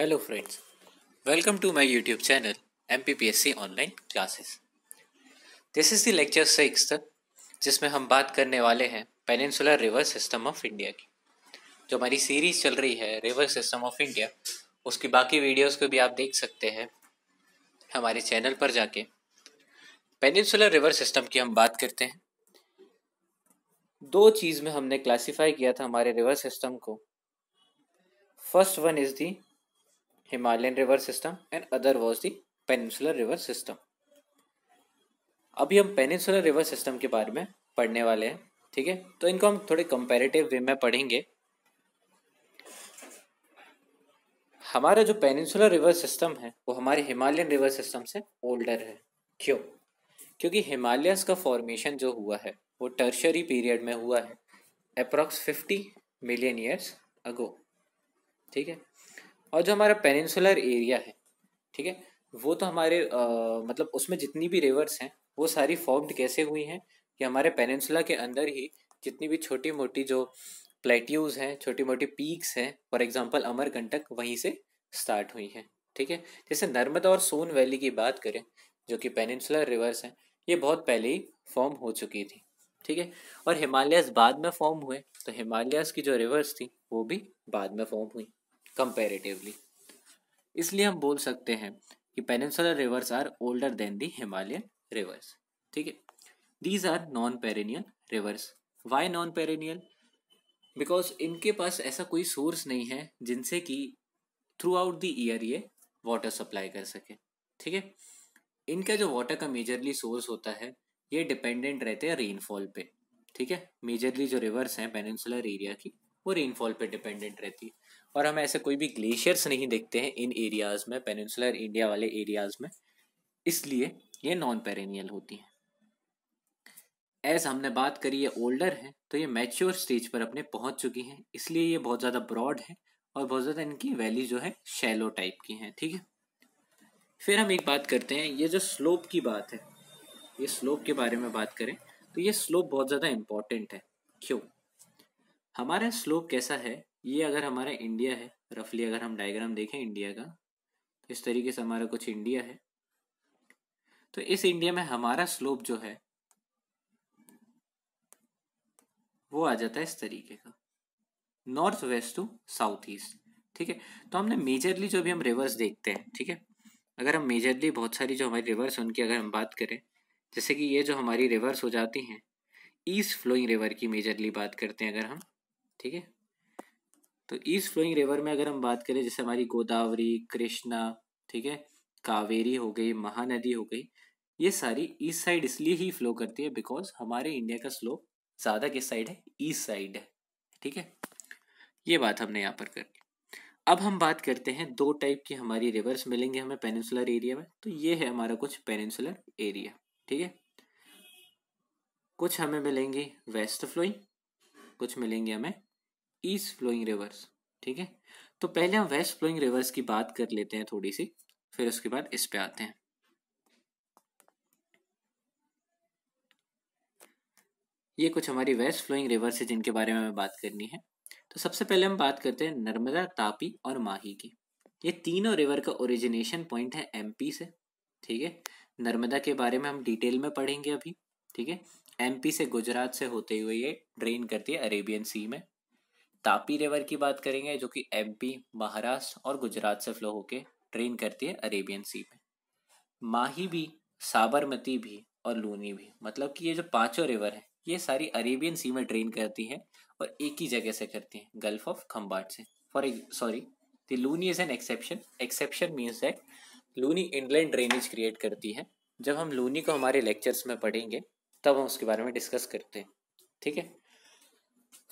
hello friends welcome to my YouTube channel MPPSC online classes this is the lecture six जिसमें हम बात करने वाले हैं peninsular river system of India की जो हमारी सीरीज चल रही है रिवर सिस्टम ऑफ इंडिया उसकी बाकी वीडियोस को भी आप देख सकते हैं हमारे चैनल पर जाके पेनिनसुलर रिवर सिस्टम की हम बात करते हैं दो चीज़ में हमने क्लासीफाई किया था हमारे रिवर सिस्टम को first one is the Himalayan river system and other was the peninsular river system अभी हम पेनिसुलर रिवर सिस्टम के बारे में पढ़ने वाले हैं ठीक है तो इनको हम थोड़े कंपेरेटिव वे में पढ़ेंगे हमारा जो पेनिसुलर रिवर सिस्टम है वो हमारे हिमालयन रिवर सिस्टम से ओल्डर है क्यों क्योंकि हिमालयस का फॉर्मेशन जो हुआ है वो टर्शरी पीरियड में हुआ है approx fifty million years ago ठीक है और जो हमारा पेनिनसुलर एरिया है ठीक है वो तो हमारे आ, मतलब उसमें जितनी भी रिवर्स हैं वो सारी फॉर्म्ड कैसे हुई हैं कि हमारे पेनिनसुला के अंदर ही जितनी भी छोटी मोटी जो प्लेट्यूज हैं छोटी मोटी पीक्स हैं फॉर एग्जाम्पल अमरकंटक वहीं से स्टार्ट हुई हैं ठीक है जैसे नर्मदा और सोन वैली की बात करें जो कि पेनिनसुलर रिवर्स हैं ये बहुत पहले ही फॉर्म हो चुकी थी ठीक है और हिमालयस बाद में फॉर्म हुए तो हिमालयस की जो रिवर्स थी वो भी बाद में फॉर्म हुई कंपेरेटिवली इसलिए हम बोल सकते हैं कि peninsular rivers are older than the Himalayan rivers ठीक है these are non perennial rivers why non perennial because इनके पास ऐसा कोई सोर्स नहीं है जिनसे कि थ्रू आउट द ईयर ये वाटर सप्लाई कर सके ठीक है इनका जो वाटर का मेजरली सोर्स होता है ये डिपेंडेंट रहते हैं रेनफॉल पे ठीक है मेजरली जो रिवर्स हैं पेनिनसुलर एरिया की वो रेनफॉल पे डिपेंडेंट रहती है और हम ऐसे कोई भी ग्लेशियर्स नहीं देखते हैं इन एरियाज़ में पेनिनसुलर इंडिया वाले एरियाज़ में इसलिए ये नॉन पेरेनियल होती हैं एज हमने बात करी ये ओल्डर हैं तो ये मैच्योर स्टेज पर अपने पहुंच चुकी हैं इसलिए ये बहुत ज़्यादा ब्रॉड है और बहुत ज़्यादा इनकी वैली जो है शैलो टाइप की हैं ठीक है फिर हम एक बात करते हैं ये जो स्लोप की बात है ये स्लोप के बारे में बात करें तो ये स्लोप बहुत ज़्यादा इम्पॉर्टेंट है क्यों हमारा स्लोप कैसा है ये अगर हमारा इंडिया है रफली अगर हम डायग्राम देखें इंडिया का तो इस तरीके से हमारा कुछ इंडिया है तो इस इंडिया में हमारा स्लोप जो है वो आ जाता है इस तरीके का north west to south east ठीक है तो हमने मेजरली जो भी हम रिवर्स देखते हैं ठीक है अगर हम मेजरली बहुत सारी जो हमारी रिवर्स उनकी अगर हम बात करें जैसे कि ये जो हमारी रिवर्स हो जाती हैं ईस्ट फ्लोइंग रिवर की मेजरली बात करते हैं अगर हम ठीक है तो ईस्ट फ्लोइंग रिवर में अगर हम बात करें जैसे हमारी गोदावरी कृष्णा ठीक है कावेरी हो गई महानदी हो गई ये सारी ईस्ट साइड इसलिए ही फ्लो करती है बिकॉज हमारे इंडिया का स्लोप ज़्यादा किस साइड है ईस्ट साइड है ठीक है ये बात हमने यहाँ पर कर ली अब हम बात करते हैं दो टाइप की हमारी रिवर्स मिलेंगे हमें पेनिसुलर एरिया में तो ये है हमारा कुछ पेनिसुलर एरिया ठीक है कुछ हमें मिलेंगी वेस्ट फ्लोइंग कुछ मिलेंगे हमें ईस्ट फ्लोइंग रिवर्स ठीक है तो पहले हम वेस्ट फ्लोइंग रिवर्स की बात कर लेते हैं थोड़ी सी फिर उसके बाद इस पे आते हैं ये कुछ हमारी वेस्ट फ्लोइंग रिवर्स है जिनके बारे में हमें बात करनी है तो सबसे पहले हम बात करते हैं नर्मदा तापी और माही की ये तीनों रिवर का ओरिजिनेशन पॉइंट है एमपी से ठीक है नर्मदा के बारे में हम डिटेल में पढ़ेंगे अभी ठीक है एमपी से गुजरात से होते हुए ये ड्रेन करती है अरेबियन सी में तापी रिवर की बात करेंगे जो कि एमपी महाराष्ट्र और गुजरात से फ्लो होके ट्रेन करती है अरेबियन सी में माही भी साबरमती भी और लूनी भी मतलब कि ये जो पांचों रिवर है ये सारी अरेबियन सी में ट्रेन करती है और एक ही जगह से करती है गल्फ ऑफ खम्बाट से for sorry the Luni is an exception exception means that Luni inland drainage create करती है जब हम लूनी को हमारे लेक्चर्स में पढ़ेंगे तब हम उसके बारे में डिस्कस करते हैं ठीक है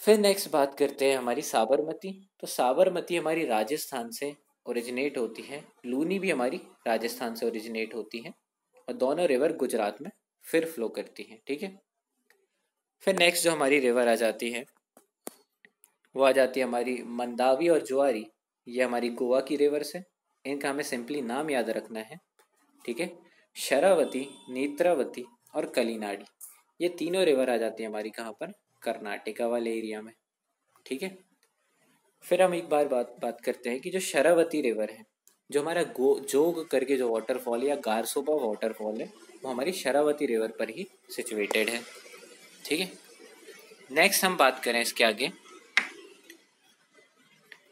फिर नेक्स्ट बात करते हैं हमारी साबरमती तो साबरमती हमारी राजस्थान से ओरिजिनेट होती है लूनी भी हमारी राजस्थान से ओरिजिनेट होती है और दोनों रिवर गुजरात में फिर फ्लो करती हैं ठीक है फिर नेक्स्ट जो हमारी रिवर आ जाती है वो आ जाती है हमारी मंदावी और जुआरी ये हमारी गोवा की रिवर्स है इनका हमें सिंपली नाम याद रखना है ठीक है शरावती नेत्रावती और कलीनाड़ी ये तीनों रिवर आ जाती है हमारी कहाँ पर कर्नाटका वाले एरिया में ठीक है फिर हम एक बार बात बात करते हैं कि जो शरावती रिवर है जो हमारा गो जोग करके जो वाटरफॉल या गारसोबा वाटरफॉल है वो हमारी शरावती रिवर पर ही सिचुएटेड है ठीक है नेक्स्ट हम बात करें इसके आगे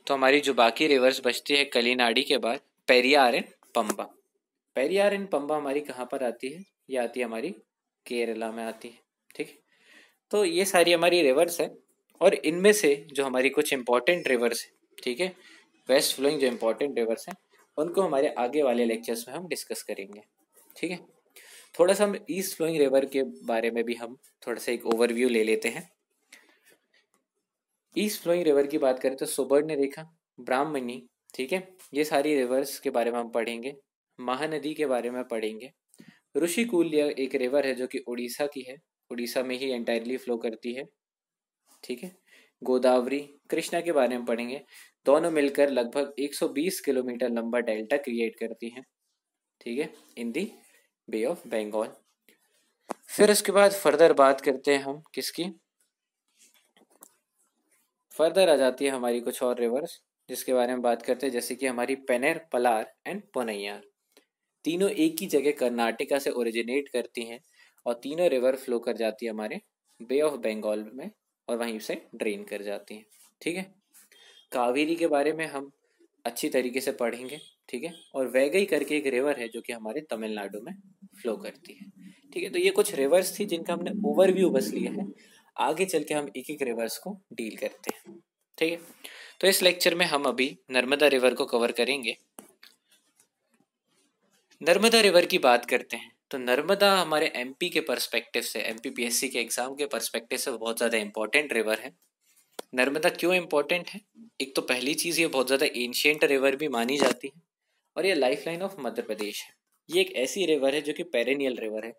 तो हमारी जो बाकी रिवर्स बचती है कलीनाड़ी के बाद पेरियार एंड पम्बा पेरियार एंड पम्बा हमारी कहाँ पर आती है ये आती है हमारी केरला में आती है ठीक है तो ये सारी हमारी रिवर्स है और इनमें से जो हमारी कुछ इम्पॉर्टेंट रिवर्स है ठीक है वेस्ट फ्लोइंग जो इम्पोर्टेंट रिवर्स हैं उनको हमारे आगे वाले लेक्चर्स में हम डिस्कस करेंगे ठीक है थोड़ा सा हम ईस्ट फ्लोइंग रिवर के बारे में भी हम थोड़ा सा एक ओवरव्यू ले लेते हैं ईस्ट फ्लोइंग रिवर की बात करें तो सुबर्ण रेखा ब्राह्मणी ठीक है ये सारी रिवर्स के बारे में हम पढ़ेंगे महानदी के बारे में पढ़ेंगे ऋषिकूल एक रिवर है जो कि उड़ीसा की है उड़ीसा में ही एंटायरली फ्लो करती है ठीक है गोदावरी कृष्णा के बारे में पढ़ेंगे दोनों मिलकर लगभग 120 किलोमीटर लंबा डेल्टा क्रिएट करती हैं ठीक है इन दी बे ऑफ बंगाल फिर उसके बाद फर्दर बात करते हैं हम किसकी फर्दर आ जाती है हमारी कुछ और रिवर्स जिसके बारे में बात करते हैं जैसे कि हमारी पेनर पलार एंड पोनैयार तीनों एक ही जगह कर्नाटका से ओरिजिनेट करती हैं और तीनों रिवर फ्लो कर जाती है हमारे बे ऑफ बंगाल में और वहीं से ड्रेन कर जाती है ठीक है कावेरी के बारे में हम अच्छी तरीके से पढ़ेंगे ठीक है और वैगई करके एक रिवर है जो कि हमारे तमिलनाडु में फ्लो करती है ठीक है तो ये कुछ रिवर्स थी जिनका हमने ओवरव्यू बस लिया है आगे चल के हम एक एक रिवर्स को डील करते हैं ठीक है तो इस लेक्चर में हम अभी नर्मदा रिवर को कवर करेंगे नर्मदा रिवर की बात करते हैं तो नर्मदा हमारे एम के परस्पेक्टिव से एम पी के एग्ज़ाम के परस्पेक्टिव से बहुत ज़्यादा इंपॉर्टेंट रिवर है नर्मदा क्यों इंपॉर्टेंट है एक तो पहली चीज़ ये बहुत ज़्यादा एंशियंट रिवर भी मानी जाती है और ये life line of Madhya Pradesh है ये एक ऐसी रिवर है जो कि पेरेनियल रिवर है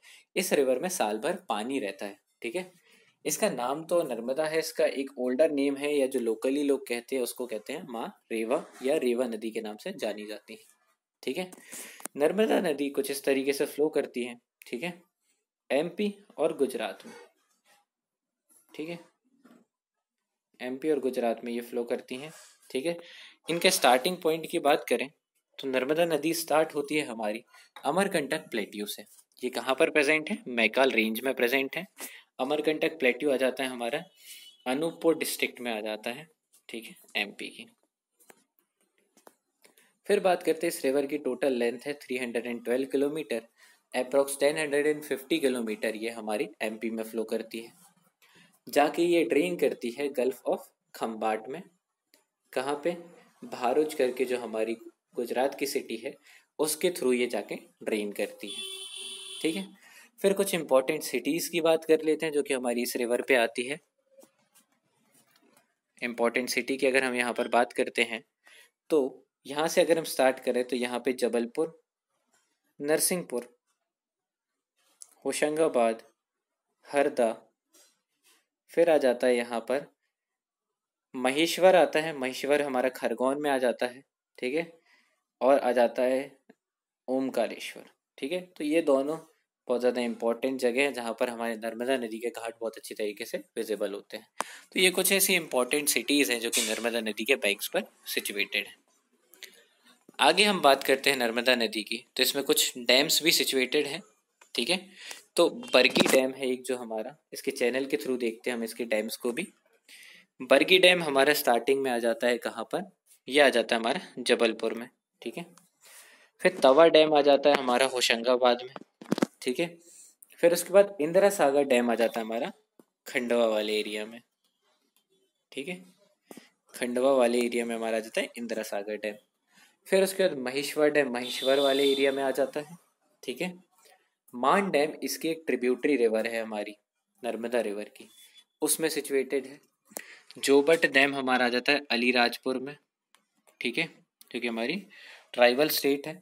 इस रिवर में साल भर पानी रहता है ठीक है इसका नाम तो नर्मदा है इसका एक ओल्डर नेम है या जो लोकली लोग कहते हैं उसको कहते हैं माँ रेवा या रेवा नदी के नाम से जानी जाती है ठीक है नर्मदा नदी कुछ इस तरीके से फ्लो करती है ठीक है एमपी और गुजरात में ठीक है एमपी और गुजरात में ये फ्लो करती हैं ठीक है इनके स्टार्टिंग पॉइंट की बात करें तो नर्मदा नदी स्टार्ट होती है हमारी अमरकंटक प्लेट्यू से ये कहाँ पर प्रेजेंट है मैकाल रेंज में प्रेजेंट है अमरकंटक प्लेट्यू आ जाता है हमारा अनूपपुर डिस्ट्रिक्ट में आ जाता है ठीक है एमपी की फिर बात करते हैं इस रिवर की टोटल लेंथ है 312 किलोमीटर अप्रॉक्स 1050 किलोमीटर ये हमारी एमपी में फ्लो करती है जाके ये ड्रेन करती है गल्फ ऑफ खम्बाट में कहाँ पे भारूच करके जो हमारी गुजरात की सिटी है उसके थ्रू ये जाके ड्रेन करती है ठीक है फिर कुछ इंपॉर्टेंट सिटीज़ की बात कर लेते हैं जो कि हमारी इस रिवर पे आती है इम्पोर्टेंट सिटी की अगर हम यहाँ पर बात करते हैं तो यहाँ से अगर हम स्टार्ट करें तो यहाँ पे जबलपुर नरसिंहपुर होशंगाबाद हरदा फिर आ जाता है यहाँ पर महेश्वर आता है महेश्वर हमारा खरगोन में आ जाता है ठीक है और आ जाता है ओमकारेश्वर ठीक है तो ये दोनों बहुत ज़्यादा इंपॉर्टेंट जगह है जहाँ पर हमारे नर्मदा नदी के घाट बहुत अच्छी तरीके से विजिबल होते हैं तो ये कुछ ऐसी इंपॉर्टेंट सिटीज़ हैं जो कि नर्मदा नदी के बैंक्स पर सिचुएटेड हैं आगे हम बात करते हैं नर्मदा नदी की तो इसमें कुछ डैम्स भी सिचुएटेड हैं ठीक है तो बरगी डैम है एक जो हमारा इसके चैनल के थ्रू देखते हैं हम इसके डैम्स को भी बरगी डैम हमारा स्टार्टिंग में आ जाता है कहाँ पर यह आ जाता है हमारा जबलपुर में ठीक है फिर तवा डैम आ जाता है हमारा होशंगाबाद में ठीक है फिर उसके बाद इंदिरा सागर डैम आ जाता है हमारा खंडवा वाले एरिया में ठीक है खंडवा वाले एरिया में हमारा आ जाता है इंदिरा सागर डैम फिर उसके बाद महेश्वर डैम महेश्वर वाले एरिया में आ जाता है ठीक है मान डैम इसकी एक ट्रिब्यूटरी रिवर है हमारी नर्मदा रिवर की उसमें सिचुएटेड है जोबट डैम हमारा आ जाता है अलीराजपुर में ठीक है क्योंकि हमारी ट्राइबल स्टेट है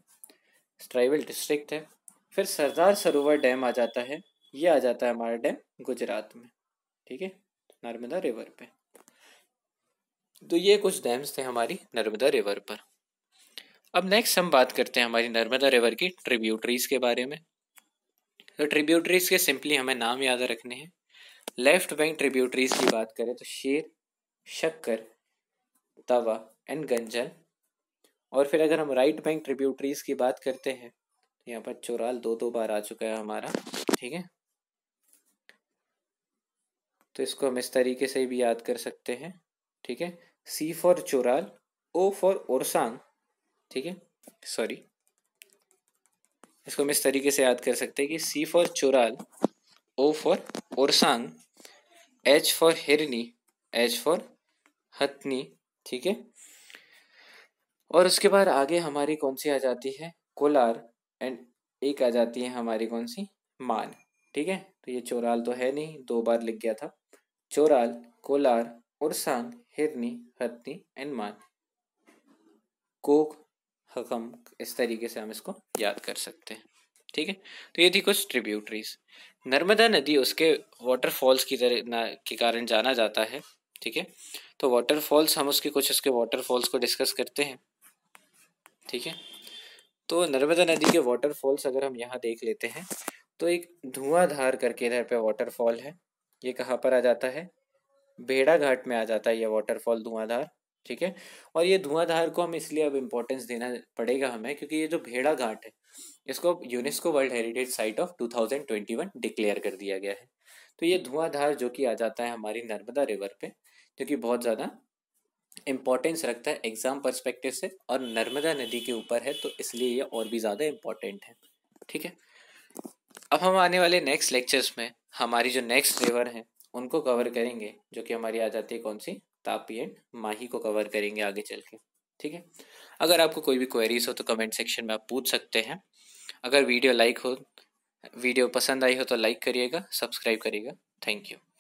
ट्राइबल डिस्ट्रिक्ट है फिर सरदार सरोवर डैम आ जाता है ये आ जाता है हमारा डैम गुजरात में ठीक है नर्मदा रिवर पे तो ये कुछ डैम्स थे हमारी नर्मदा रिवर पर अब नेक्स्ट हम बात करते हैं हमारी नर्मदा रिवर की ट्रिब्यूटरीज के बारे में तो ट्रिब्यूटरीज के सिंपली हमें नाम याद रखने हैं लेफ्ट बैंक ट्रिब्यूटरीज की बात करें तो शेर शक्कर तवा एंड गंजल और फिर अगर हम राइट बैंक ट्रिब्यूटरीज की बात करते हैं तो यहाँ पर चोराल दो दो बार आ चुका है हमारा ठीक है तो इसको हम इस तरीके से भी याद कर सकते हैं ठीक है सी फॉर चोराल ओ फॉर ओरसांग ठीक है सॉरी इसको हम इस तरीके से याद कर सकते हैं कि C for Chural O for Orsang H for Hirni H for Hathni ठीक है और उसके बाद आगे हमारी कौन सी आ जाती है कोलार एंड एक आ जाती है हमारी कौन सी मान ठीक है तो ये चोराल तो है नहीं दो बार लिख गया था चोराल कोलार उर्सांग हिरनी हथनी एंड मान कोक हम इस तरीके से हम इसको याद कर सकते हैं ठीक है तो ये थी कुछ ट्रिब्यूटरीज नर्मदा नदी उसके वाटरफॉल्स की तरह ना के कारण जाना जाता है ठीक है तो वाटरफॉल्स हम उसके कुछ उसके वाटरफॉल्स को डिस्कस करते हैं ठीक है तो नर्मदा नदी के वाटरफॉल्स अगर हम यहाँ देख लेते हैं तो एक धुआंधार करके इधर पे वाटरफॉल है ये कहाँ पर आ जाता है भेड़ा घाट में आ जाता है ये वाटरफॉल धुआंधार ठीक है और ये धुआंधार को हम इसलिए अब इम्पोर्टेंस देना पड़ेगा हमें क्योंकि ये जो भेड़ा घाट है इसको UNESCO world heritage site of 2021 declare कर दिया गया है तो ये धुआंधार जो कि आ जाता है हमारी नर्मदा रिवर पे जो कि बहुत ज़्यादा इम्पोर्टेंस रखता है एग्जाम परस्पेक्टिव से और नर्मदा नदी के ऊपर है तो इसलिए ये और भी ज़्यादा इम्पोर्टेंट है ठीक है अब हम आने वाले नेक्स्ट लेक्चर्स में हमारी जो नेक्स्ट रिवर हैं उनको कवर करेंगे जो कि हमारी आ जाती है कौन सी तापी एंड माही को कवर करेंगे आगे चल के ठीक है अगर आपको कोई भी क्वेरीज हो तो कमेंट सेक्शन में आप पूछ सकते हैं अगर वीडियो लाइक हो वीडियो पसंद आई हो तो लाइक करिएगा सब्सक्राइब करिएगा थैंक यू